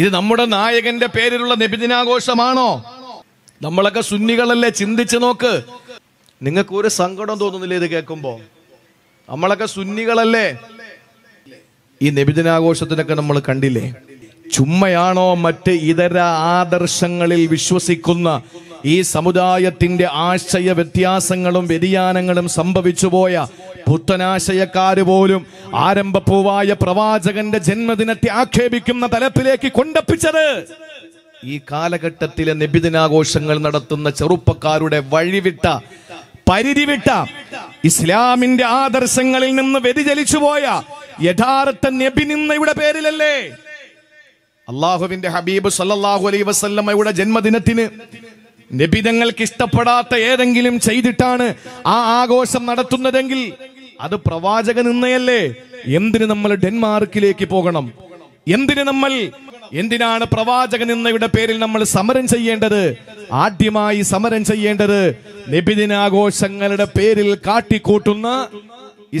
ഇത് നമ്മുടെ നായകന്റെ പേരിലുള്ള നിബിദിനാഘോഷമാണോ നമ്മളൊക്കെ സുന്നികളല്ലേ ചിന്തിച്ചു നോക്ക് നിങ്ങൾക്ക് ഒരു സങ്കടം തോന്നുന്നില്ല ഇത് കേൾക്കുമ്പോ നമ്മളൊക്കെ സുന്നികളല്ലേ ഈ നിബിദിനാഘോഷത്തിനൊക്കെ നമ്മൾ കണ്ടില്ലേ ചുമ്മയാണോ മറ്റ് ഇതര ആദർശങ്ങളിൽ വിശ്വസിക്കുന്ന ഈ സമുദായത്തിന്റെ ആശയ വ്യത്യാസങ്ങളും വ്യതിയാനങ്ങളും സംഭവിച്ചുപോയ പുത്തനാശയക്കാര് പോലും ആരംഭപ്പൂവായ പ്രവാചകന്റെ ജന്മദിനത്തെ ആക്ഷേപിക്കുന്ന തലത്തിലേക്ക് കൊണ്ടപ്പിച്ചത് ഈ കാലഘട്ടത്തിലെ നിബിദിനാഘോഷങ്ങൾ നടത്തുന്ന ചെറുപ്പക്കാരുടെ വഴിവിട്ട പരിധിവിട്ട ഇസ്ലാമിന്റെ ആദർശങ്ങളിൽ നിന്ന് വ്യതിചലിച്ചു പോയ യഥാർത്ഥ നബിനിന്നയുടെ പേരിലല്ലേ അള്ളാഹുവിന്റെ ഹബീബ് സല്ലാഹു അലൈ വസ്ലമ്മയുടെ ജന്മദിനത്തിന് നിബിതങ്ങൾക്ക് ഇഷ്ടപ്പെടാത്ത ഏതെങ്കിലും ചെയ്തിട്ടാണ് ആ ആഘോഷം നടത്തുന്നതെങ്കിൽ അത് പ്രവാചക നിന്നയല്ലേ എന്തിന് നമ്മൾ ഡെൻമാർക്കിലേക്ക് പോകണം എന്തിന് നമ്മൾ എന്തിനാണ് പ്രവാചക നിന്നയുടെ പേരിൽ നമ്മൾ സമരം ചെയ്യേണ്ടത് ആദ്യമായി സമരം ചെയ്യേണ്ടത് നിബിദിനാഘോഷങ്ങളുടെ പേരിൽ കാട്ടിക്കൂട്ടുന്ന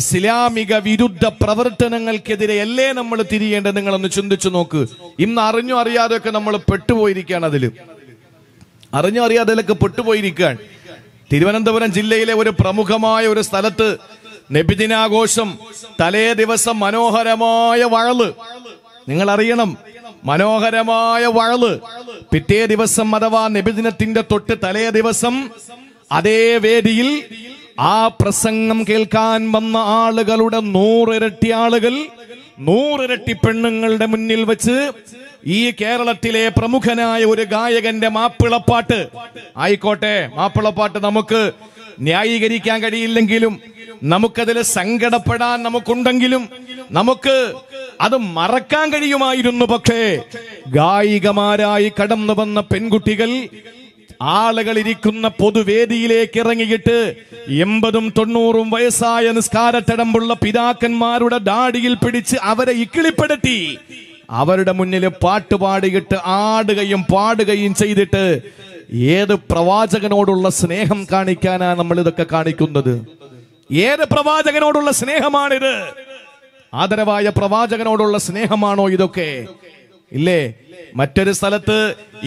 ഇസ്ലാമിക വിരുദ്ധ പ്രവർത്തനങ്ങൾക്കെതിരെയല്ലേ നമ്മൾ തിരിയേണ്ടത് നിങ്ങളൊന്ന് ചിന്തിച്ചു നോക്ക് ഇന്ന് അറിഞ്ഞോ അറിയാതെയൊക്കെ നമ്മൾ പെട്ടുപോയിരിക്കുകയാണ് അതിൽ അറിഞ്ഞോ അറിയാതെയൊക്കെ പെട്ടുപോയിരിക്കുകയാണ് തിരുവനന്തപുരം ജില്ലയിലെ ഒരു പ്രമുഖമായ ഒരു സ്ഥലത്ത് നബിദിനാഘോഷം തലേ ദിവസം മനോഹരമായ വഴല് നിങ്ങൾ അറിയണം മനോഹരമായ വഴല് പിറ്റേ ദിവസം അഥവാ നബിദിനത്തിന്റെ തൊട്ട് തലേ ദിവസം അതേ വേദിയിൽ ആ പ്രസംഗം കേൾക്കാൻ വന്ന ആളുകളുടെ നൂറിരട്ടി ആളുകൾ നൂറിരട്ടി പെണ്ണുങ്ങളുടെ മുന്നിൽ വെച്ച് ഈ കേരളത്തിലെ പ്രമുഖനായ ഒരു ഗായകന്റെ മാപ്പിളപ്പാട്ട് ആയിക്കോട്ടെ മാപ്പിളപ്പാട്ട് നമുക്ക് ന്യായീകരിക്കാൻ കഴിയില്ലെങ്കിലും നമുക്കതിൽ സങ്കടപ്പെടാൻ നമുക്കുണ്ടെങ്കിലും നമുക്ക് അത് മറക്കാൻ കഴിയുമായിരുന്നു പക്ഷേ ഗായികമാരായി കടന്നു വന്ന പെൺകുട്ടികൾ ആളുകൾ ഇരിക്കുന്ന പൊതുവേദിയിലേക്ക് ഇറങ്ങിയിട്ട് എൺപതും തൊണ്ണൂറും വയസ്സായ നിസ്കാരത്തടമ്പുള്ള പിതാക്കന്മാരുടെ ഡാഡിയിൽ പിടിച്ച് അവരെ ഇക്കിളിപ്പെടുത്തി അവരുടെ മുന്നിൽ പാട്ടുപാടിയിട്ട് ആടുകയും പാടുകയും ചെയ്തിട്ട് ഏത് പ്രവാചകനോടുള്ള സ്നേഹം കാണിക്കാനാ നമ്മൾ ഇതൊക്കെ കാണിക്കുന്നത് ഏത് പ്രവാചകനോടുള്ള സ്നേഹമാണിത് ആദരവായ പ്രവാചകനോടുള്ള സ്നേഹമാണോ ഇതൊക്കെ ഇല്ലേ മറ്റൊരു സ്ഥലത്ത്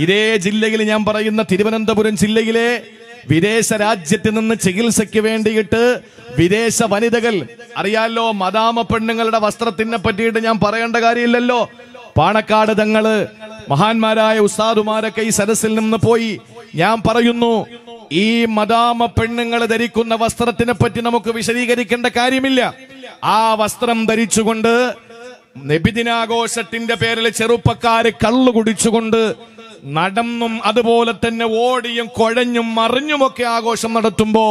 ഇതേ ജില്ലയിൽ ഞാൻ പറയുന്ന തിരുവനന്തപുരം ജില്ലയിലെ വിദേശ രാജ്യത്ത് നിന്ന് ചികിത്സയ്ക്ക് വേണ്ടിയിട്ട് വിദേശ വനിതകൾ അറിയാലോ മദാമ പെണ്ണുങ്ങളുടെ വസ്ത്രത്തിനെ പറ്റിയിട്ട് ഞാൻ പറയേണ്ട കാര്യമില്ലല്ലോ പാണക്കാട് തങ്ങള് മഹാന്മാരായ ഉസ്താദുമാരൊക്കെ ഈ സരസിൽ നിന്ന് പോയി ഞാൻ പറയുന്നു ഈ മദാമ പെണ്ണുങ്ങൾ ധരിക്കുന്ന വസ്ത്രത്തിനെ പറ്റി നമുക്ക് വിശദീകരിക്കേണ്ട കാര്യമില്ല ആ വസ്ത്രം ധരിച്ചുകൊണ്ട് നബിദിനാഘോഷത്തിന്റെ പേരിൽ ചെറുപ്പക്കാര് കള്ളു കുടിച്ചുകൊണ്ട് നടന്നും അതുപോലെ തന്നെ ഓടിയും കുഴഞ്ഞും മറിഞ്ഞുമൊക്കെ ആഘോഷം നടത്തുമ്പോ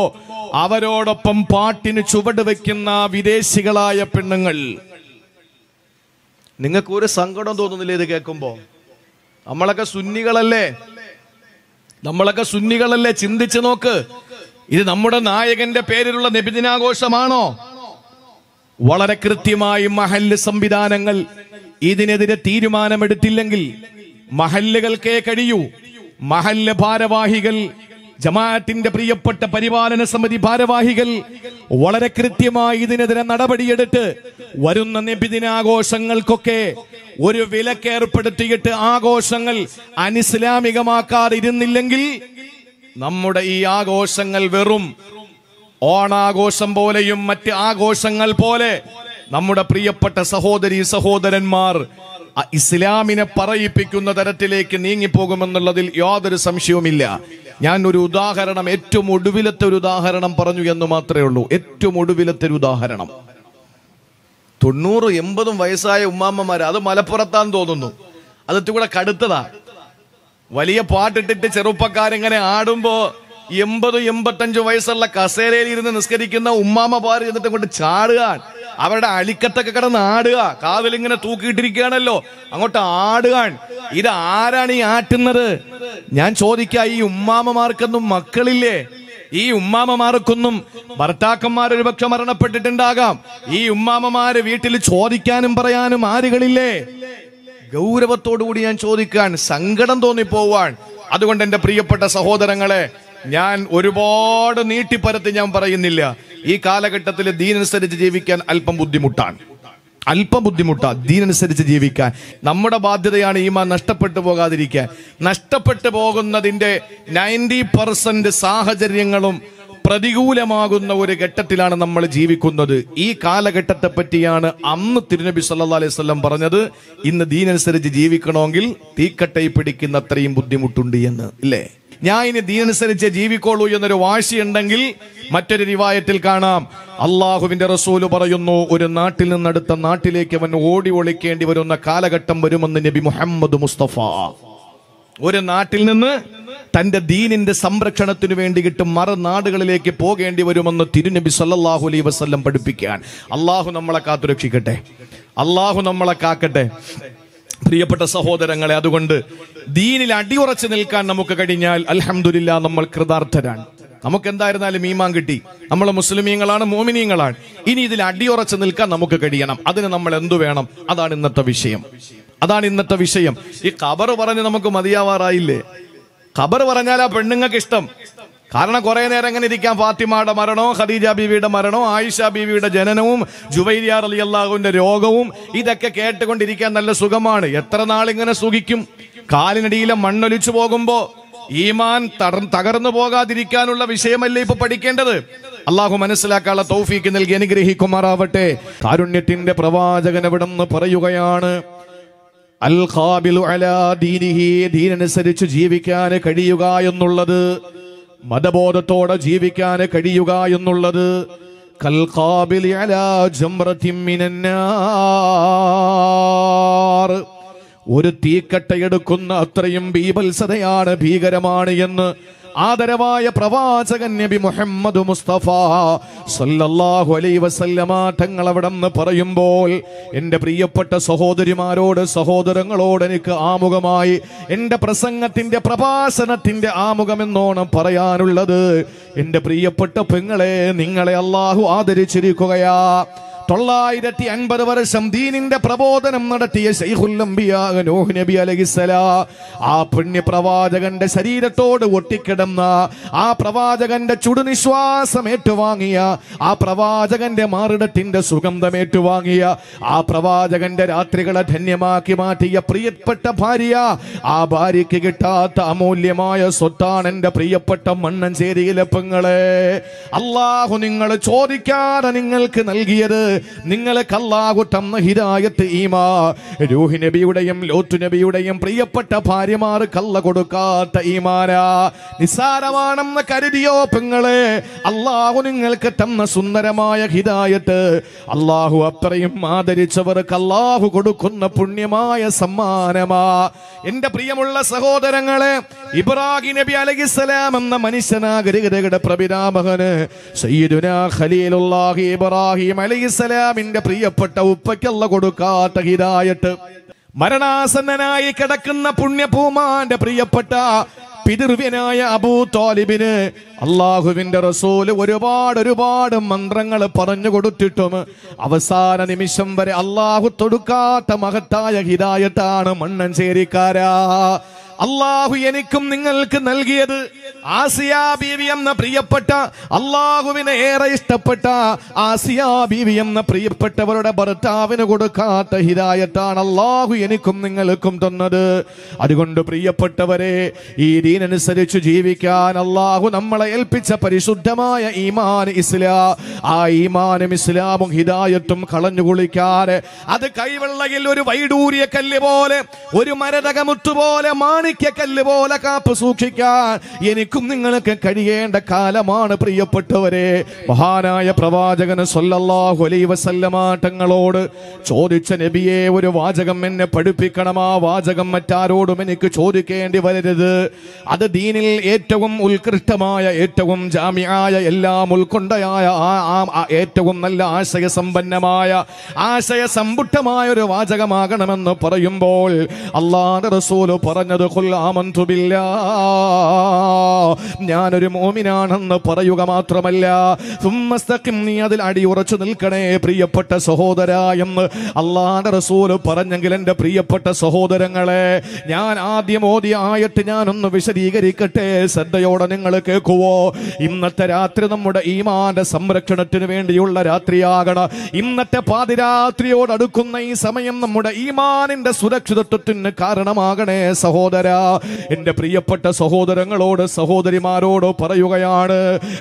അവരോടൊപ്പം പാട്ടിന് ചുവട് വെക്കുന്ന വിദേശികളായ പെണ്ണുങ്ങൾ നിങ്ങൾക്ക് ഒരു സങ്കടം തോന്നുന്നില്ല ഇത് കേൾക്കുമ്പോ നമ്മളൊക്കെ സുന്നികളല്ലേ നമ്മളൊക്കെ സുന്നികളല്ലേ ചിന്തിച്ചു നോക്ക് ഇത് നമ്മുടെ നായകന്റെ പേരിലുള്ള നബിദിനാഘോഷമാണോ വളരെ കൃത്യമായി മഹല്ല് സംവിധാനങ്ങൾ ഇതിനെതിരെ തീരുമാനമെടുത്തില്ലെങ്കിൽ മഹല്ലുകൾക്കേ കഴിയൂ മഹല്ല് ഭാരവാഹികൾ ജമാഅത്തിന്റെ പ്രിയപ്പെട്ട പരിപാലന സമിതി ഭാരവാഹികൾ വളരെ കൃത്യമായി ഇതിനെതിരെ നടപടിയെടുത്ത് വരുന്ന നിബിദിനാഘോഷങ്ങൾക്കൊക്കെ ഒരു വിലക്ക് ഏർപ്പെടുത്തിയിട്ട് ആഘോഷങ്ങൾ അനിസ്ലാമികമാക്കാതിരുന്നില്ലെങ്കിൽ നമ്മുടെ ഈ ആഘോഷങ്ങൾ വെറും ഓണാഘോഷം പോലെയും മറ്റ് ആഘോഷങ്ങൾ പോലെ നമ്മുടെ പ്രിയപ്പെട്ട സഹോദരി സഹോദരന്മാർ ഇസ്ലാമിനെ പറയിപ്പിക്കുന്ന തരത്തിലേക്ക് നീങ്ങിപ്പോകുമെന്നുള്ളതിൽ യാതൊരു സംശയവുമില്ല ഞാൻ ഒരു ഉദാഹരണം ഏറ്റവും ഒടുവിലത്തെ ഒരു ഉദാഹരണം പറഞ്ഞു എന്ന് മാത്രമേ ഉള്ളൂ ഏറ്റവും ഒടുവിലത്തെ ഒരു ഉദാഹരണം തൊണ്ണൂറ് എൺപതും വയസ്സായ ഉമ്മാമ്മമാര് അത് മലപ്പുറത്താന്ന് തോന്നുന്നു അതിട്ട് കൂടെ കടുത്തതാ വലിയ പാട്ടിട്ടിട്ട് ചെറുപ്പക്കാരിങ്ങനെ ആടുമ്പോ എൺപത് എൺപത്തഞ്ചു വയസ്സുള്ള കസേരയിൽ ഇരുന്ന് നിസ്കരിക്കുന്ന പാർ എന്നിട്ട് കൊണ്ട് ചാടുകയാണ് അവരുടെ അളിക്കത്തൊക്കെ കിടന്ന് ആടുക കാതിലിങ്ങനെ തൂക്കിയിട്ടിരിക്കുകയാണല്ലോ അങ്ങോട്ട് ആടുകാൻ ഇത് ആരാണ് ഈ ആട്ടുന്നത് ഞാൻ ചോദിക്ക ഈ ഉമ്മാമമാർക്കൊന്നും മക്കളില്ലേ ഈ ഉമ്മാമമാർക്കൊന്നും ഭർത്താക്കന്മാർ ഒരുപക്ഷെ മരണപ്പെട്ടിട്ടുണ്ടാകാം ഈ ഉമ്മാമമാര് വീട്ടിൽ ചോദിക്കാനും പറയാനും ആരുകളില്ലേ ഗൗരവത്തോടുകൂടി ഞാൻ ചോദിക്കാൻ സങ്കടം തോന്നിപ്പോവാൻ അതുകൊണ്ട് എൻ്റെ പ്രിയപ്പെട്ട സഹോദരങ്ങളെ ഞാൻ ഒരുപാട് നീട്ടിപ്പരത്തി ഞാൻ പറയുന്നില്ല ഈ കാലഘട്ടത്തിൽ ദീനനുസരിച്ച് ജീവിക്കാൻ അല്പം ബുദ്ധിമുട്ടാണ് അല്പം ബുദ്ധിമുട്ടാ ദീനനുസരിച്ച് ജീവിക്കാൻ നമ്മുടെ ബാധ്യതയാണ് ഈമാൻ നഷ്ടപ്പെട്ടു പോകാതിരിക്കാൻ നഷ്ടപ്പെട്ടു പോകുന്നതിൻ്റെ നയൻറ്റി പെർസെൻറ്റ് സാഹചര്യങ്ങളും പ്രതികൂലമാകുന്ന ഒരു ഘട്ടത്തിലാണ് നമ്മൾ ജീവിക്കുന്നത് ഈ കാലഘട്ടത്തെ പറ്റിയാണ് അന്ന് തിരുനബി സല്ലാ അലൈഹി സ്വല്ലം പറഞ്ഞത് ഇന്ന് ദീനനുസരിച്ച് ജീവിക്കണമെങ്കിൽ തീക്കട്ടയിൽ പിടിക്കുന്ന അത്രയും ബുദ്ധിമുട്ടുണ്ട് എന്ന് ഇല്ലേ ഞാൻ ഇനി ദീനനുസരിച്ച് ജീവിക്കോളൂ എന്നൊരു വാശിയുണ്ടെങ്കിൽ മറ്റൊരു റിവായത്തിൽ കാണാം അള്ളാഹുവിന്റെ റസൂല് പറയുന്നു ഒരു നാട്ടിൽ നിന്നടുത്ത നാട്ടിലേക്ക് അവൻ ഓടി ഒളിക്കേണ്ടി വരുന്ന കാലഘട്ടം വരുമെന്ന് നബി മുഹമ്മദ് മുസ്തഫ ഒരു നാട്ടിൽ നിന്ന് തന്റെ ദീനിന്റെ സംരക്ഷണത്തിനു വേണ്ടി കിട്ടും നാടുകളിലേക്ക് പോകേണ്ടി വരുമെന്ന് തിരുനബി സല്ലാഹു അലൈ വസ്ല്ലം പഠിപ്പിക്കാൻ അള്ളാഹു നമ്മളെ കാത്തുരക്ഷിക്കട്ടെ അള്ളാഹു നമ്മളെ കാക്കട്ടെ പ്രിയപ്പെട്ട സഹോദരങ്ങളെ അതുകൊണ്ട് ദീനിൽ അടിയുറച്ചു നിൽക്കാൻ നമുക്ക് കഴിഞ്ഞാൽ അലഹമില്ല നമ്മൾ കൃതാർത്ഥരാണ് നമുക്ക് എന്തായിരുന്നാലും ഈമാൻ കിട്ടി നമ്മൾ മുസ്ലിമീങ്ങളാണ് മോമിനീങ്ങളാണ് ഇനി ഇതിൽ അടിയുറച്ചു നിൽക്കാൻ നമുക്ക് കഴിയണം അതിന് നമ്മൾ എന്തു വേണം അതാണ് ഇന്നത്തെ വിഷയം അതാണ് ഇന്നത്തെ വിഷയം ഈ ഖബർ പറഞ്ഞ് നമുക്ക് മതിയാവാറായില്ലേ ഖബർ പറഞ്ഞാൽ ആ പെണ്ണുങ്ങൾക്ക് ഇഷ്ടം കാരണം കുറെ നേരം എങ്ങനെ ഇരിക്കാം ഫാത്തിമയുടെ മരണവും ഖദീജ ബീവിയുടെ മരണവും ആയിഷ ബീവിയുടെ ജനനവും ജുബൈരിയാർ അലി അള്ളാഹുവിന്റെ രോഗവും ഇതൊക്കെ കേട്ടുകൊണ്ടിരിക്കാൻ നല്ല സുഖമാണ് എത്ര നാൾ ഇങ്ങനെ സുഖിക്കും കാലിനടിയിലെ മണ്ണൊലിച്ചു പോകുമ്പോ ഈമാൻ തകർന്നു പോകാതിരിക്കാനുള്ള വിഷയമല്ലേ ഇപ്പൊ പഠിക്കേണ്ടത് അള്ളാഹു മനസ്സിലാക്കാനുള്ള തൗഫീക്ക് നൽകി അനുഗ്രഹിക്കുമാറാവട്ടെ കാരുണ്യത്തിന്റെ പ്രവാചകൻ എവിടെ നിന്ന് പറയുകയാണ് അൽ ഖാബിലു അലാ ദീനിഹി ദീനനുസരിച്ച് ജീവിക്കാൻ കഴിയുക എന്നുള്ളത് മതബോധത്തോടെ ജീവിക്കാൻ കഴിയുക എന്നുള്ളത് ഒരു തീക്കട്ടയെടുക്കുന്ന അത്രയും ബീഭത്സതയാണ് ഭീകരമാണ് എന്ന് ആദരവായ പ്രവാചകൻ നബി മുഹമ്മദ് മുസ്തഫ സല്ലല്ലാഹു അലൈഹി വസല്ലമ തങ്ങൾ അവിടെ നിന്ന് പറയുമ്പോൾ എൻ്റെ പ്രിയപ്പെട്ട സഹോദരിമാരോട് സഹോദരങ്ങളോട് എനിക്ക് ആമുഖമായി എൻ്റെ പ്രസംഗത്തിൻ്റെ പ്രഭാഷണത്തിൻ്റെ ആമുഖമെന്നോണം പറയാനുള്ളത് എൻ്റെ പ്രിയപ്പെട്ട പെങ്ങളെ നിങ്ങളെ അള്ളാഹു ആദരിച്ചിരിക്കുകയാ തൊള്ളായിരത്തി അൻപത് വർഷം ദീനിന്റെ പ്രബോധനം നടത്തിയ നൂഹ് നബി അലഹിസലാ ആ പുണ്യ പ്രവാചകന്റെ ശരീരത്തോട് ഒട്ടിക്കിടന്ന ആ പ്രവാചകന്റെ ചുടുനിശ്വാസം ഏറ്റുവാങ്ങിയ ആ പ്രവാചകന്റെ മാറിടത്തിന്റെ സുഗന്ധം ഏറ്റുവാങ്ങിയ ആ പ്രവാചകന്റെ രാത്രികളെ ധന്യമാക്കി മാറ്റിയ പ്രിയപ്പെട്ട ഭാര്യ ആ ഭാര്യയ്ക്ക് കിട്ടാത്ത അമൂല്യമായ സ്വത്താണ് എന്റെ പ്രിയപ്പെട്ട മണ്ണഞ്ചേരിയിലെ പെങ്ങളെ അള്ളാഹു നിങ്ങൾ ചോദിക്കാതെ നിങ്ങൾക്ക് നൽകിയത് നിങ്ങളെ കല്ലാകുട്ടം ഹിരായത്ത് ഈമാ രൂഹി നബിയുടെയും ലോത്തു നബിയുടെയും പ്രിയപ്പെട്ട ഭാര്യമാർ കള്ള കൊടുക്കാത്ത ഈമാനാ നിസാരമാണെന്ന് കരുതിയോ പെങ്ങളെ അള്ളാഹു നിങ്ങൾക്ക് തന്ന സുന്ദരമായ ഹിതായത്ത് അള്ളാഹു അത്രയും ആദരിച്ചവർക്ക് കല്ലാഹു കൊടുക്കുന്ന പുണ്യമായ സമ്മാനമാ എന്റെ പ്രിയമുള്ള സഹോദരങ്ങളെ ഇബ്രാഹിം നബി അലഹിസ്സലാം എന്ന മനുഷ്യനാഗരികതയുടെ പ്രഭിരാമകന് സയ്യിദുന ഖലീലുല്ലാഹി ഇബ്രാഹിം അലഹിസ് അലൈഹിസലാമിന്റെ പ്രിയപ്പെട്ട ഉപ്പയ്ക്കല്ല കൊടുക്കാത്ത ഹിതായിട്ട് മരണാസന്നനായി കിടക്കുന്ന പുണ്യപൂമാന്റെ പ്രിയപ്പെട്ട പിതൃവ്യനായ അബൂ താലിബിന് അള്ളാഹുവിന്റെ റസൂല് ഒരുപാട് ഒരുപാട് മന്ത്രങ്ങൾ പറഞ്ഞു കൊടുത്തിട്ടും അവസാന നിമിഷം വരെ അള്ളാഹു തൊടുക്കാത്ത മഹത്തായ ഹിതായത്താണ് മണ്ണഞ്ചേരിക്കാരാ അള്ളാഹു എനിക്കും നിങ്ങൾക്ക് നൽകിയത് ആസിയ ബീവി എന്ന പ്രിയപ്പെട്ട അള്ളാഹുവിനെ ഏറെ ഇഷ്ടപ്പെട്ട ആസിയ ബീവി എന്ന പ്രിയപ്പെട്ടവരുടെ ഭർത്താവിന് കൊടുക്കാത്ത ഹിതായത്താണ് അള്ളാഹു എനിക്കും നിങ്ങൾക്കും തന്നത് അതുകൊണ്ട് പ്രിയപ്പെട്ടവരെ ഈ ദീനനുസരിച്ച് ജീവിക്കാൻ അള്ളാഹു നമ്മളെ ഏൽപ്പിച്ച പരിശുദ്ധമായ ഈമാൻ ഇസ്ലാ ആ ഈമാനും ഇസ്ലാമും ഹിതായത്തും കളഞ്ഞു കുളിക്കാതെ അത് കൈവെള്ളയിൽ ഒരു വൈഡൂരിയ കല്ല് പോലെ ഒരു മരതകമുത്തുപോലെ പോലെ മാണിക്യ കല്ല് പോലെ കാപ്പ് സൂക്ഷിക്കാൻ എനിക്കും നിങ്ങൾക്ക് കഴിയേണ്ട കാലമാണ് പ്രിയപ്പെട്ടവരെ മഹാനായ പ്രവാചകന് സൊല്ലാഹു അലൈ ചോദിച്ച നബിയെ ഒരു വാചകം എന്നെ പഠിപ്പിക്കണം ആ വാചകം മറ്റാരോടും എനിക്ക് ചോദിക്കേണ്ടി വരരുത് അത് ദീനിൽ ഏറ്റവും ഉത്കൃഷ്ടമായ ഏറ്റവും ജാമ്യായ എല്ലാം ഉൾക്കൊണ്ടയായ ഏറ്റവും നല്ല ആശയസമ്പന്നമായ ആശയസമ്പുഷ്ടമായ ഒരു വാചകമാകണമെന്ന് പറയുമ്പോൾ അള്ളാഹ് റസൂല് പറഞ്ഞത് കൊല്ലാമന്തുമില്ല ഞാനൊരു മോമിനാണെന്ന് പറയുക മാത്രമല്ല സുമ്മസ്തക്കും നീ അതിൽ അടിയുറച്ചു നിൽക്കണേ പ്രിയപ്പെട്ട സഹോദര എന്ന് അള്ളാഹുടെ റസൂല് പറഞ്ഞെങ്കിൽ എൻ്റെ പ്രിയപ്പെട്ട സഹോദരങ്ങളെ ഞാൻ ആദ്യം ഓതിയ ആയിട്ട് ഞാനൊന്ന് വിശദീകരിക്കട്ടെ ശ്രദ്ധയോടെ നിങ്ങൾ കേൾക്കുവോ ഇന്നത്തെ രാത്രി നമ്മുടെ ഈമാന്റെ സംരക്ഷണത്തിന് വേണ്ടിയുള്ള രാത്രിയാകണം ഇന്നത്തെ പാതിരാത്രിയോടടുക്കുന്ന ഈ സമയം നമ്മുടെ ഈമാനിന്റെ സുരക്ഷിതത്വത്തിന് കാരണമാകണേ സഹോദര എൻ്റെ പ്രിയപ്പെട്ട സഹോദരങ്ങളോട് സഹോദരിമാരോടോ പറയുകയാണ്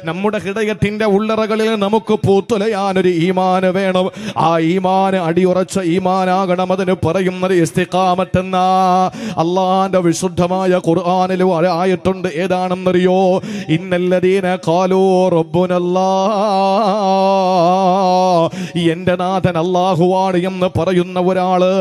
നമ്മുടെ ഹൃദയത്തിന്റെ ഉള്ളറകളിൽ നമുക്ക് പൂത്തുലയാൻ ഒരു ഈമാന് വേണം ആ ഈമാന് അടിയുറച്ച ഈമാനാകണം അതിന് പറയുന്നത് ഇസ്തിക്കാമറ്റെന്ന അള്ളാന്റെ വിശുദ്ധമായ ഖുർആാനിലും ആയിട്ടുണ്ട് ഏതാണെന്നറിയോ ഇന്നല്ലതീന കാലോ റബ്ബുനല്ലാ എന്റെ നാഥൻ അള്ളാഹുവാണ് എന്ന് പറയുന്ന ഒരാള്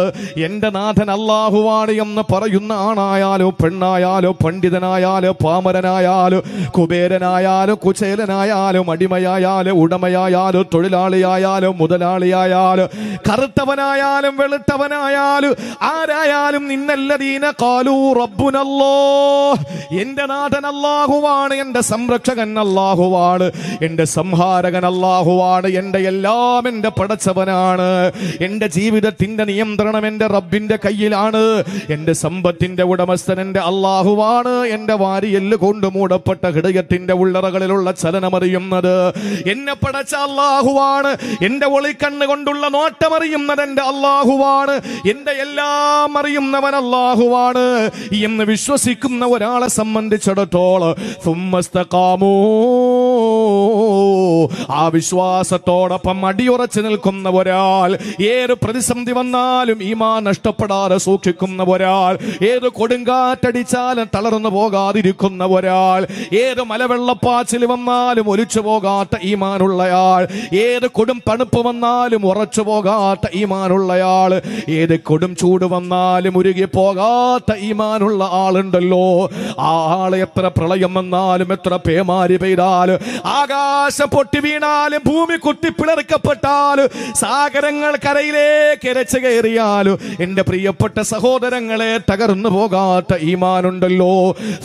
എന്റെ നാഥൻ അള്ളാഹുവാണ് എന്ന് പറയുന്ന ആണായാലോ പെണ്ണായാലോ പണ്ഡിതനായാലോ പാമരൻ കുലീനനായാലും കുബേരനായാലും കുചേലനായാലും അടിമയായാലും ഉടമയായാലും തൊഴിലാളിയായാലും മുതലാളിയായാലും കറുത്തവനായാലും വെളുത്തവനായാലും ആരായാലും നിന്നല്ലതീന കാലൂ റബ്ബുനല്ലോ എന്റെ നാഥൻ അല്ലാഹുവാണ് എന്റെ സംരക്ഷകൻ അല്ലാഹുവാണ് എന്റെ സംഹാരകൻ അല്ലാഹുവാണ് എന്റെ എല്ലാം എന്റെ പടച്ചവനാണ് എന്റെ ജീവിതത്തിന്റെ നിയന്ത്രണം എന്റെ റബ്ബിന്റെ കയ്യിലാണ് എന്റെ സമ്പത്തിന്റെ ഉടമസ്ഥൻ എന്റെ അള്ളാഹുവാണ് എന്റെ വാരിയല് കൊണ്ട് മൂടപ്പെട്ട ഹൃദയത്തിന്റെ ഉള്ളറകളിലുള്ള ചലനമറിയുന്നത് എന്നെ പടച്ച അള്ളാഹുവാണ് എന്റെ ഒളിക്കണ്ണ് കൊണ്ടുള്ള നോട്ടമറിയുന്നത് എന്റെ അള്ളാഹുവാണ് എന്റെ എല്ലാം അറിയുന്നവൻ അള്ളാഹുവാണ് എന്ന് വിശ്വസിക്കുന്ന ഒരാളെ സംബന്ധിച്ചിടത്തോളം സുമ്മസ്തകാമോ ആ വിശ്വാസത്തോടൊപ്പം അടിയുറച്ചു നിൽക്കുന്ന ഒരാൾ ഏത് പ്രതിസന്ധി വന്നാലും ഈമാ നഷ്ടപ്പെടാതെ സൂക്ഷിക്കുന്ന ഒരാൾ ഏത് കൊടുങ്കാറ്റടിച്ചാലും തളർന്നു പോകാതിരിക്കുന്ന ഒരാൾ ഒരാൾ ഏത് മലവെള്ളപ്പാച്ചിൽ വന്നാലും ഒലിച്ചു പോകാത്ത ഈമാനുള്ളയാൾ ഏത് കൊടും തണുപ്പ് വന്നാലും ഉറച്ചു പോകാത്ത ഈമാനുള്ളയാൾ ഏത് കൊടും ചൂട് വന്നാലും ഉരുകി പോകാത്ത ഈമാനുള്ള ആളുണ്ടല്ലോ ആ ആള് എത്ര പ്രളയം വന്നാലും എത്ര പേമാരി പെയ്താലും ആകാശം പൊട്ടി വീണാലും ഭൂമി കുത്തി പിളർക്കപ്പെട്ടാലും സാഗരങ്ങൾ കരയിലേക്ക് ഇരച്ചു കയറിയാലും എന്റെ പ്രിയപ്പെട്ട സഹോദരങ്ങളെ തകർന്നു പോകാത്ത ഈമാനുണ്ടല്ലോ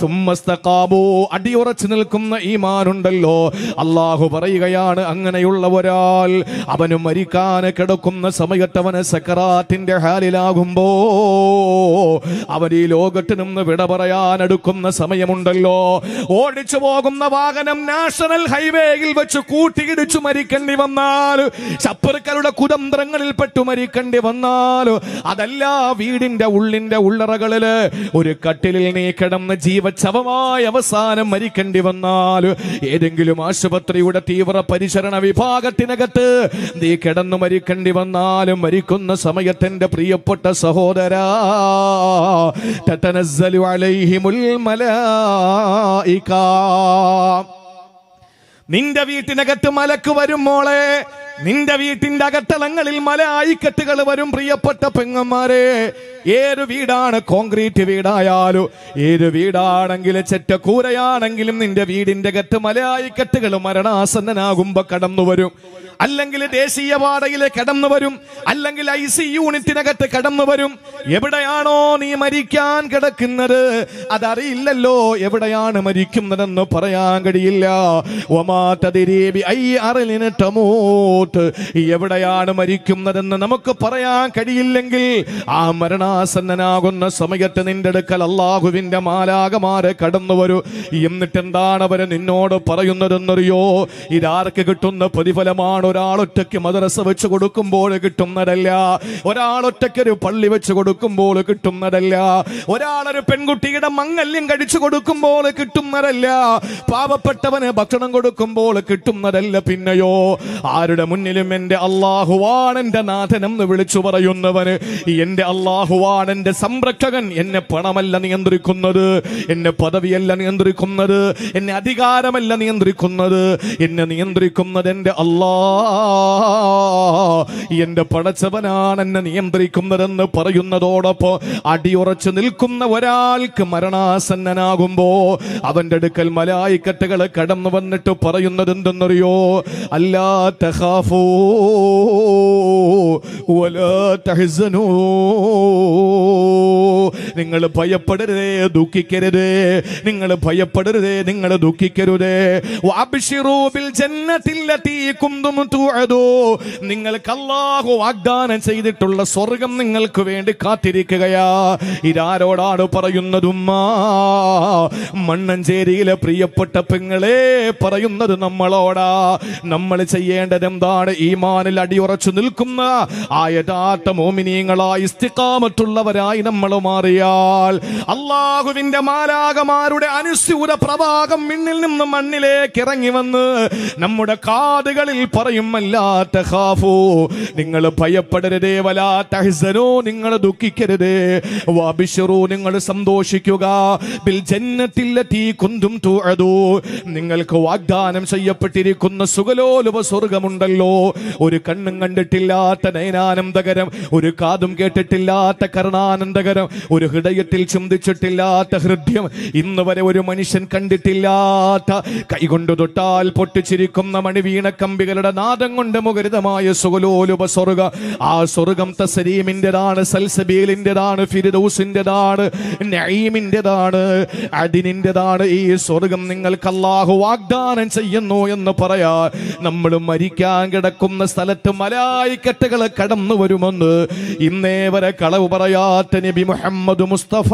സുമ്മസ്തകാ ബാബു അടിയുറച്ചു നിൽക്കുന്ന ഈ മാനുണ്ടല്ലോ അള്ളാഹു പറയുകയാണ് അങ്ങനെയുള്ള ഒരാൾ അവന് മരിക്കാൻ കിടക്കുന്ന സമയത്ത് അവന് സക്കറാത്തിന്റെ ഹാലിലാകുമ്പോ അവൻ ഈ ലോകത്ത് നിന്ന് വിട പറയാനെടുക്കുന്ന സമയമുണ്ടല്ലോ ഓടിച്ചു പോകുന്ന വാഹനം നാഷണൽ ഹൈവേയിൽ വെച്ച് കൂട്ടിയിടിച്ചു മരിക്കേണ്ടി വന്നാൽ ശത്രുക്കളുടെ കുതന്ത്രങ്ങളിൽ പെട്ടു മരിക്കേണ്ടി വന്നാൽ അതല്ല വീടിന്റെ ഉള്ളിന്റെ ഉള്ളറകളില് ഒരു കട്ടിലിൽ നീ കിടന്ന് ജീവച്ഛവമായ അവസാനം മരിക്കേണ്ടി വന്നാൽ ഏതെങ്കിലും ആശുപത്രിയുടെ തീവ്ര പരിചരണ വിഭാഗത്തിനകത്ത് നീ കിടന്നു മരിക്കേണ്ടി വന്നാലും മരിക്കുന്ന സമയത്തെന്റെ പ്രിയപ്പെട്ട സഹോദര നിന്റെ വീട്ടിനകത്ത് മലക്ക് വരും മോളെ നിന്റെ വീട്ടിന്റെ അകത്തളങ്ങളിൽ മല ആയിക്കെട്ടുകൾ വരും പ്രിയപ്പെട്ട പെങ്ങന്മാരെ ഏത് വീടാണ് കോൺക്രീറ്റ് വീടായാലും ഏത് വീടാണെങ്കിലും ചെറ്റക്കൂരയാണെങ്കിലും നിന്റെ വീടിന്റെ കെട്ട് കെട്ടുകൾ മരണാസന്നനാകുമ്പോ കടന്നു വരും അല്ലെങ്കിൽ ദേശീയപാതയിലെ കടന്നു വരും അല്ലെങ്കിൽ ഐ സി യൂണിറ്റിനകത്ത് കടന്നു വരും എവിടെയാണോ നീ മരിക്കാൻ കിടക്കുന്നത് അതറിയില്ലല്ലോ എവിടെയാണ് മരിക്കുന്നതെന്ന് പറയാൻ കഴിയില്ല എവിടെയാണ് മരിക്കുന്നതെന്ന് നമുക്ക് പറയാൻ കഴിയില്ലെങ്കിൽ ആ മരണ ആസന്നനാകുന്ന സമയത്ത് നിന്റെ അടുക്കൽ അള്ളാഹുവിന്റെ മാലാകമാരെ കടന്നു വരൂ എന്നിട്ട് എന്താണ് അവര് നിന്നോട് പറയുന്നതെന്നറിയോ ഇതാർക്ക് കിട്ടുന്ന പ്രതിഫലമാണ് ഒരാളൊറ്റയ്ക്ക് മദ്രസ വെച്ച് കൊടുക്കുമ്പോൾ കിട്ടുന്നതല്ല ഒരാളൊറ്റയ്ക്ക് ഒരു പള്ളി വെച്ച് കൊടുക്കുമ്പോൾ കിട്ടുന്നതല്ല ഒരാളൊരു പെൺകുട്ടിയുടെ മംഗല്യം കടിച്ചു കൊടുക്കുമ്പോൾ കിട്ടുന്നതല്ല പാവപ്പെട്ടവന് ഭക്ഷണം കൊടുക്കുമ്പോൾ കിട്ടുന്നതല്ല പിന്നെയോ ആരുടെ മുന്നിലും എന്റെ അള്ളാഹുവാണ് എന്റെ നാഥനെന്ന് വിളിച്ചു പറയുന്നവന് എന്റെ അള്ളാഹു യഹോവാണ് എന്റെ സംരക്ഷകൻ എന്നെ പണമല്ല നിയന്ത്രിക്കുന്നത് എന്നെ പദവിയല്ല നിയന്ത്രിക്കുന്നത് എന്നെ അധികാരമല്ല നിയന്ത്രിക്കുന്നത് എന്നെ നിയന്ത്രിക്കുന്നത് എന്റെ അല്ലാ എന്റെ പടച്ചവനാണ് എന്നെ നിയന്ത്രിക്കുന്നതെന്ന് പറയുന്നതോടൊപ്പം അടിയുറച്ചു നിൽക്കുന്ന ഒരാൾക്ക് മരണാസന്നനാകുമ്പോ അവന്റെ അടുക്കൽ മലായിക്കറ്റകളെ കടന്നു വന്നിട്ട് പറയുന്നത് എന്തെന്നറിയോ അല്ലാ ولا تحزنوا നിങ്ങൾ ഭയപ്പെടരുതേ ദുഃഖിക്കരുതേ നിങ്ങൾ ഭയപ്പെടരുതേ നിങ്ങൾ ദുഃഖിക്കരുതേ നിങ്ങൾക്ക് അല്ലാഹു വാഗ്ദാനം ചെയ്തിട്ടുള്ള സ്വർഗം നിങ്ങൾക്ക് വേണ്ടി കാത്തിരിക്കുകയാ ഇതാരോടാണ് പറയുന്നതും മണ്ണഞ്ചേരിയിലെ പ്രിയപ്പെട്ട പെങ്ങളെ പറയുന്നത് നമ്മളോടാ നമ്മൾ ചെയ്യേണ്ടത് എന്താണ് മാനിൽ അടിയുറച്ചു നിൽക്കുന്ന ആ യഥാർത്ഥ മോമിനിയങ്ങളായി മറ്റുള്ളവരായി നമ്മൾ മാറിയാൽ അള്ളാഹുവിന്റെ മാലാകമാരുടെ അനുസ്യൂര പ്രവാഹം മിന്നിൽ നിന്ന് മണ്ണിലേക്ക് ഇറങ്ങി വന്ന് നമ്മുടെ കാതുകളിൽ പറയും അല്ലാത്ത നിങ്ങൾ ഭയപ്പെടരുതേ വലാത്ത ഹിസനോ നിങ്ങൾ ദുഃഖിക്കരുതേ വാബിഷറോ നിങ്ങൾ സന്തോഷിക്കുക ബിൽ തീ കുന്തും തൂഴതോ നിങ്ങൾക്ക് വാഗ്ദാനം ചെയ്യപ്പെട്ടിരിക്കുന്ന സുഖലോലുപ സ്വർഗമുണ്ടല്ലോ ഒരു കണ്ണും കണ്ടിട്ടില്ലാത്ത നയനാനന്ദകരം ഒരു കാതും കേട്ടിട്ടില്ലാത്ത കരുണാനന്ദകരം ഒരു ഹൃദയത്തിൽ ചിന്തിച്ചിട്ടില്ലാത്ത ഹൃദയം ഇന്ന് വരെ ഒരു മനുഷ്യൻ കണ്ടിട്ടില്ലാത്ത കൈകൊണ്ട് തൊട്ടാൽ പൊട്ടിച്ചിരിക്കുന്ന കമ്പികളുടെ നാദം കൊണ്ട് മുഖരിതമായ സുഗലോലുപ സ്വർഗ ആ സ്വർഗം തസരീമിൻ്റെതാണ് സൽസബീലിൻ്റെതാണ് ഫിരിദൂസിൻ്റെതാണ് നൈമിൻ്റെതാണ് അതിനിൻ്റെതാണ് ഈ സ്വർഗം നിങ്ങൾക്ക് അള്ളാഹു വാഗ്ദാനം ചെയ്യുന്നു എന്ന് പറയാ നമ്മൾ മരിക്കാൻ കിടക്കുന്ന സ്ഥലത്ത് മലായിക്കെട്ടുകൾ കടന്നു വരുമെന്ന് ഇന്നേ വരെ കളവ് പറയാത്ത നബി മുഹമ്മദ് മുസ്തഫ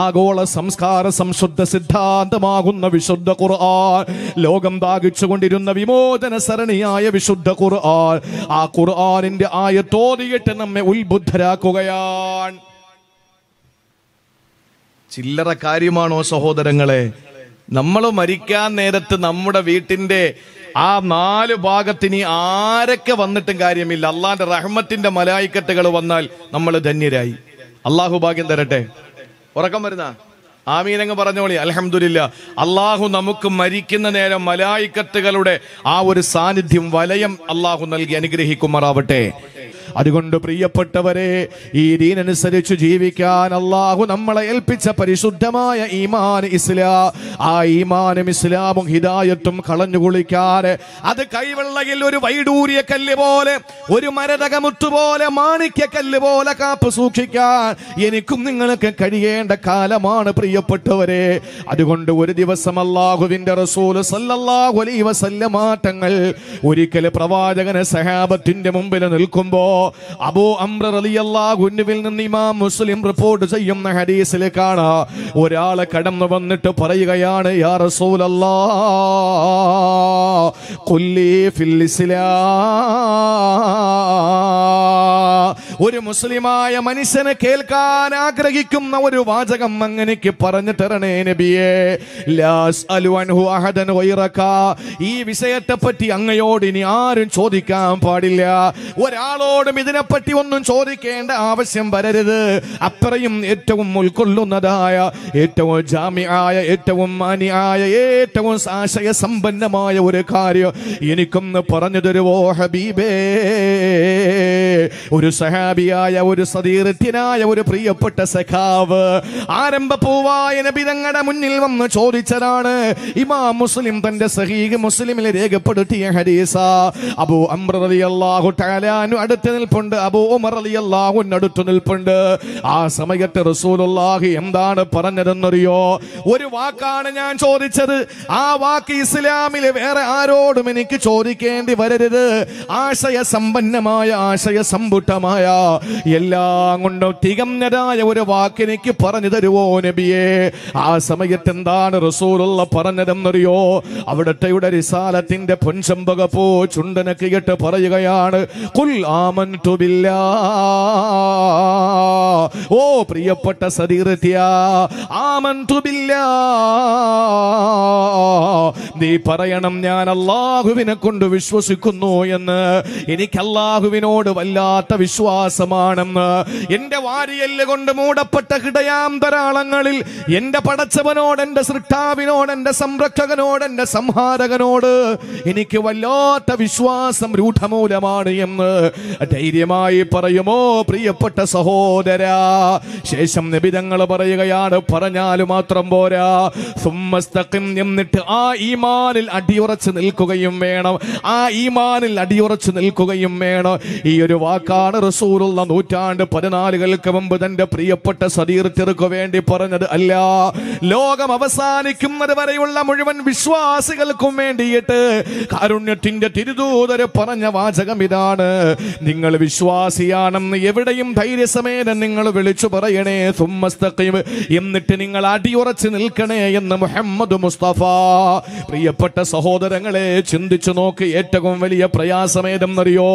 ആഗോള സംസ്കാര സംശുദ്ധ സിദ്ധാന്തമാകുന്ന വിശുദ്ധ ഖുർആൻ ലോകം ദാഹിച്ചുകൊണ്ടിരുന്ന വിമോചന സരണിയായ വിശുദ്ധ ഖുർആൻ ആ ഖുർആനിന്റെ തോതിയിട്ട് നമ്മെ ഉത്ബുദ്ധരാക്കുകയാണ് ചില്ലറ കാര്യമാണോ സഹോദരങ്ങളെ നമ്മൾ മരിക്കാൻ നേരത്ത് നമ്മുടെ വീട്ടിന്റെ ആ നാല് ഭാഗത്തിന് ആരൊക്കെ വന്നിട്ടും കാര്യമില്ല അള്ളാന്റെ റഹ്മത്തിന്റെ മലായിക്കത്തുകൾ വന്നാൽ നമ്മൾ ധന്യരായി അള്ളാഹു ഭാഗ്യം തരട്ടെ ഉറക്കം വരുന്ന ആമീനങ്ങ് പറഞ്ഞോളി അലഹമുല്ല അള്ളാഹു നമുക്ക് മരിക്കുന്ന നേരം മലായിക്കത്തുകളുടെ ആ ഒരു സാന്നിധ്യം വലയം അള്ളാഹു നൽകി അനുഗ്രഹിക്കുമാറാവട്ടെ അതുകൊണ്ട് പ്രിയപ്പെട്ടവരെ ഈ ദീനനുസരിച്ച് ജീവിക്കാൻ അള്ളാഹു നമ്മളെ ഏൽപ്പിച്ച പരിശുദ്ധമായ ഈമാൻ ഇസ്ലാ ആ ഈമാനും ഇസ്ലാമും ഹിദായത്തും കളഞ്ഞു കുളിക്കാറ് അത് കൈവെള്ളയിൽ ഒരു വൈഡൂരിയ കല്ല് പോലെ ഒരു മരതകമുത്തു പോലെ മാണിക്യ കല്ല് പോലെ കാപ്പ് സൂക്ഷിക്കാൻ എനിക്കും നിങ്ങൾക്ക് കഴിയേണ്ട കാലമാണ് പ്രിയ പ്രിയപ്പെട്ടവരെ അതുകൊണ്ട് ഒരു ദിവസം അല്ലാഹുവിന്റെ റസൂൽ സല്ലല്ലാഹു അലൈഹി വസല്ലമാറ്റങ്ങൾ ഒരിക്കൽ പ്രവാചകനെ സഹാബത്തിന്റെ മുമ്പിൽ നിൽക്കുമ്പോ അബൂ റളിയല്ലാഹു റളിയല്ലാഹുവിൽ നിന്ന് ഇമാം മുസ്ലിം റിപ്പോർട്ട് ചെയ്യുന്ന ഹദീസിൽ കാണാ ഒരാളെ കടന്നു വന്നിട്ട് പറയുകയാണ് യാ റസൂലല്ലാ കൊല്ലി ഫിൽ ഒരു മുസ്ലിമായ മനുഷ്യനെ കേൾക്കാൻ ആഗ്രഹിക്കുന്ന ഒരു വാചകം അങ്ങനെ പറഞ്ഞു നബിയേ ലാസ് അലുവൻഹു അഹദൻ വൈറക്ക ഈ വിഷയത്തെ പറ്റി അങ്ങയോട് ഇനി ആരും ചോദിക്കാൻ പാടില്ല ഒരാളോടും ഇതിനെപ്പറ്റി ഒന്നും ചോദിക്കേണ്ട ആവശ്യം വരരുത് അത്രയും ഏറ്റവും ഉൾക്കൊള്ളുന്നതായ ഏറ്റവും ജാമ്യായ ഏറ്റവും മാനിയായ ഏറ്റവും ആശയ സമ്പന്നമായ ഒരു കാര്യം എനിക്കൊന്ന് പറഞ്ഞു തരുവോ ഹബീബേ ഒരു സഹാബിയായ ഒരു സതീർത്ഥ്യനായ ഒരു പ്രിയപ്പെട്ട സഖാവ് ആരംഭ പൂവാ ഹബീബായ നബിതങ്ങളുടെ മുന്നിൽ വന്ന് ചോദിച്ചതാണ് ഇമാം മുസ്ലിം തന്റെ സഹീഖ് മുസ്ലിമിൽ രേഖപ്പെടുത്തിയ ഹരീസ അബു അംബ്ര അലിയല്ലാഹു തലാനു അടുത്ത് നിൽപ്പുണ്ട് അബു ഉമർ അലിയല്ലാഹു അടുത്ത് നിൽപ്പുണ്ട് ആ സമയത്ത് റസൂലുള്ളാഹി എന്താണ് പറഞ്ഞതെന്നറിയോ ഒരു വാക്കാണ് ഞാൻ ചോദിച്ചത് ആ വാക്ക് ഇസ്ലാമിലെ വേറെ ആരോടും എനിക്ക് ചോദിക്കേണ്ടി വരരുത് ആശയ സമ്പന്നമായ ആശയ സമ്പുട്ടമായ എല്ലാം കൊണ്ടും തികഞ്ഞതായ ഒരു വാക്ക് എനിക്ക് പറഞ്ഞു തരുവോ നബിയെ ഇല്ലേ ആ സമയത്ത് എന്താണ് റസൂലുള്ള പറഞ്ഞതെന്നറിയോ അവിടത്തെയുടെ റിസാലത്തിന്റെ പൊൻചമ്പക പോ ചുണ്ടനെ കിട്ട് പറയുകയാണ് കുൽ ആമൻ ഓ പ്രിയപ്പെട്ട സതീർത്തിയ നീ പറയണം ഞാൻ അള്ളാഹുവിനെ കൊണ്ട് വിശ്വസിക്കുന്നു എന്ന് എനിക്ക് അള്ളാഹുവിനോട് വല്ലാത്ത വിശ്വാസമാണെന്ന് എന്റെ വാരിയല്ല് കൊണ്ട് മൂടപ്പെട്ട ഹൃദയാന്തരാളങ്ങളിൽ എന്റെ പടച്ചവനോട് എന്റെ സൃഷ്ടാവിനോട് എന്റെ സംരക്ഷകനോട് എന്റെ സംഹാരകനോട് എനിക്ക് വല്ലാത്ത വിശ്വാസം രൂഢമൂലമാണ് എന്ന് ധൈര്യമായി പറയുമോ പ്രിയപ്പെട്ട സഹോദര ശേഷം നിബിതങ്ങൾ പറയുകയാണ് പറഞ്ഞാൽ മാത്രം പോരാ സുമ്മസ്തക്കും എന്നിട്ട് ആ ഈമാനിൽ അടിയുറച്ച് നിൽക്കുകയും വേണം ആ ഈമാനിൽ അടിയുറച്ച് നിൽക്കുകയും വേണം ഈ ഒരു വാക്കാണ് റസൂലുള്ള നൂറ്റാണ്ട് പതിനാലുകൾക്ക് മുമ്പ് തന്റെ പ്രിയപ്പെട്ട സതീർത്ഥർക്ക് വേണ്ടി പറഞ്ഞത് അല്ല ലോകം അവസാനിക്കുന്നത് വരെയുള്ള മുഴുവൻ വിശ്വാസികൾക്കും വേണ്ടിയിട്ട് കാരുണ്യത്തിന്റെ തിരുദൂതര് പറഞ്ഞ വാചകം ഇതാണ് നിങ്ങൾ വിശ്വാസിയാണെന്ന് എവിടെയും ധൈര്യസമേതം നിങ്ങൾ വിളിച്ചു പറയണേ സുമ്മസ്തഖീം എന്നിട്ട് നിങ്ങൾ അടിയുറച്ച് നിൽക്കണേ എന്ന് മുഹമ്മദ് മുസ്തഫ പ്രിയപ്പെട്ട സഹോദരങ്ങളെ ചിന്തിച്ചു നോക്ക് ഏറ്റവും വലിയ പ്രയാസമേതെന്നറിയോ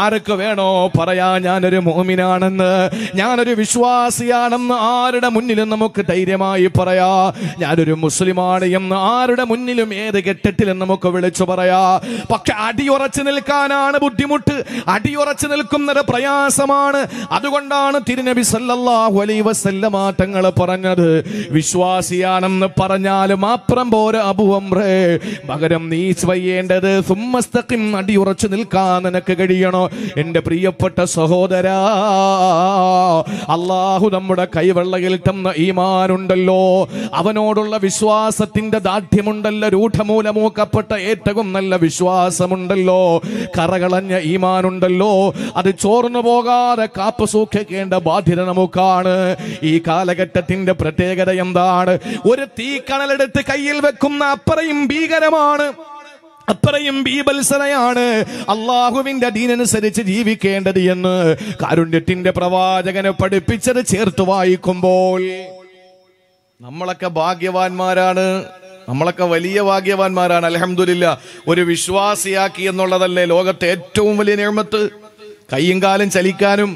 ആരൊക്കെ വേണോ പറയാ ഞാനൊരു മോമിനാണെന്ന് ഞാനൊരു വിശ്വാസിയാണെന്ന് ആരുടെ മുന്നിലും നമുക്ക് ധൈര്യമായി പറയാ ഞാനൊരു മുസ്ലിമാണ് എന്ന് ആരുടെ മുന്നിലും ഏത് ഘട്ടത്തിലും നമുക്ക് വിളിച്ചു പറയാ പക്ഷെ അടിയുറച്ചു നിൽക്കാനാണ് ബുദ്ധിമുട്ട് അടിയുറച്ചു നിൽക്കുന്നത് പ്രയാസമാണ് അതുകൊണ്ടാണ് തിരുനബി സല്ലാഹു അലൈ വസല്ലമാറ്റങ്ങൾ പറഞ്ഞത് വിശ്വാസിയാണെന്ന് പറഞ്ഞാൽ മാത്രം പോരാ അബുവംറേ പകരം നീ ചെയ്യേണ്ടത് സുമ്മസ്തക്കും അടിയുറച്ചു നിൽക്കാൻ നിനക്ക് കഴിയണോ എൻ്റെ പ്രിയപ്പെട്ട സഹോദരാ അള്ളാഹു നമ്മുടെ കൈവെള്ളയിൽ തന്ന മാ ഉണ്ടല്ലോ അവനോടുള്ള വിശ്വാസത്തിന്റെ ദാഠ്യമുണ്ടല്ലോ രൂഢമൂലമൂക്കപ്പെട്ട ഏറ്റവും നല്ല വിശ്വാസമുണ്ടല്ലോ കറകളഞ്ഞ ഈമാനുണ്ടല്ലോ അത് ചോർന്നു പോകാതെ കാപ്പ് സൂക്ഷിക്കേണ്ട ബാധ്യത നമുക്കാണ് ഈ കാലഘട്ടത്തിന്റെ പ്രത്യേകത എന്താണ് ഒരു തീക്കണലെടുത്ത് കയ്യിൽ വെക്കുന്ന അപ്പറയും ഭീകരമാണ് അത്രയും ബീബത്സരയാണ് അള്ളാഹുവിന്റെ അധീനനുസരിച്ച് ജീവിക്കേണ്ടത് എന്ന് കാരുണ്യത്തിന്റെ പ്രവാചകനെ പഠിപ്പിച്ചത് ചേർത്ത് വായിക്കുമ്പോൾ നമ്മളൊക്കെ ഭാഗ്യവാന്മാരാണ് നമ്മളൊക്കെ വലിയ ഭാഗ്യവാന്മാരാണ് അലഹമില്ല ഒരു വിശ്വാസിയാക്കി എന്നുള്ളതല്ലേ ലോകത്തെ ഏറ്റവും വലിയ നിയമത്ത് കയ്യും കാലും ചലിക്കാനും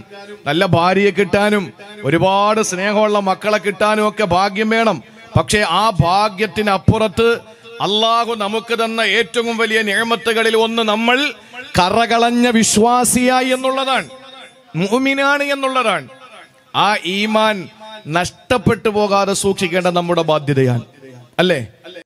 നല്ല ഭാര്യയെ കിട്ടാനും ഒരുപാട് സ്നേഹമുള്ള മക്കളെ കിട്ടാനും ഒക്കെ ഭാഗ്യം വേണം പക്ഷേ ആ ഭാഗ്യത്തിനപ്പുറത്ത് അള്ളാഹു നമുക്ക് തന്ന ഏറ്റവും വലിയ നിയമത്തുകളിൽ ഒന്ന് നമ്മൾ കറകളഞ്ഞ വിശ്വാസിയായി എന്നുള്ളതാണ് മുഹമിനാണ് എന്നുള്ളതാണ് ആ ഈമാൻ നഷ്ടപ്പെട്ടു പോകാതെ സൂക്ഷിക്കേണ്ട നമ്മുടെ ബാധ്യതയാണ് അല്ലേ